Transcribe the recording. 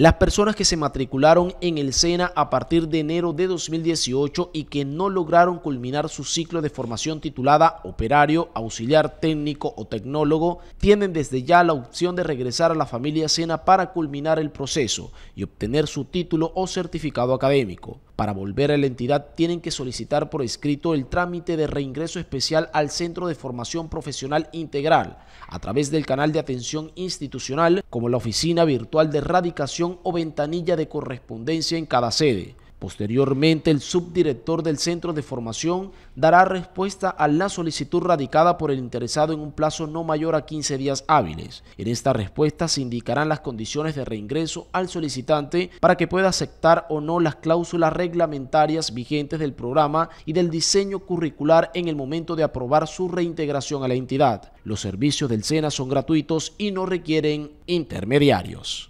Las personas que se matricularon en el SENA a partir de enero de 2018 y que no lograron culminar su ciclo de formación titulada operario, auxiliar técnico o tecnólogo tienen desde ya la opción de regresar a la familia SENA para culminar el proceso y obtener su título o certificado académico. Para volver a la entidad tienen que solicitar por escrito el trámite de reingreso especial al Centro de Formación Profesional Integral a través del canal de atención institucional como la oficina virtual de radicación o ventanilla de correspondencia en cada sede. Posteriormente, el subdirector del centro de formación dará respuesta a la solicitud radicada por el interesado en un plazo no mayor a 15 días hábiles. En esta respuesta se indicarán las condiciones de reingreso al solicitante para que pueda aceptar o no las cláusulas reglamentarias vigentes del programa y del diseño curricular en el momento de aprobar su reintegración a la entidad. Los servicios del SENA son gratuitos y no requieren intermediarios.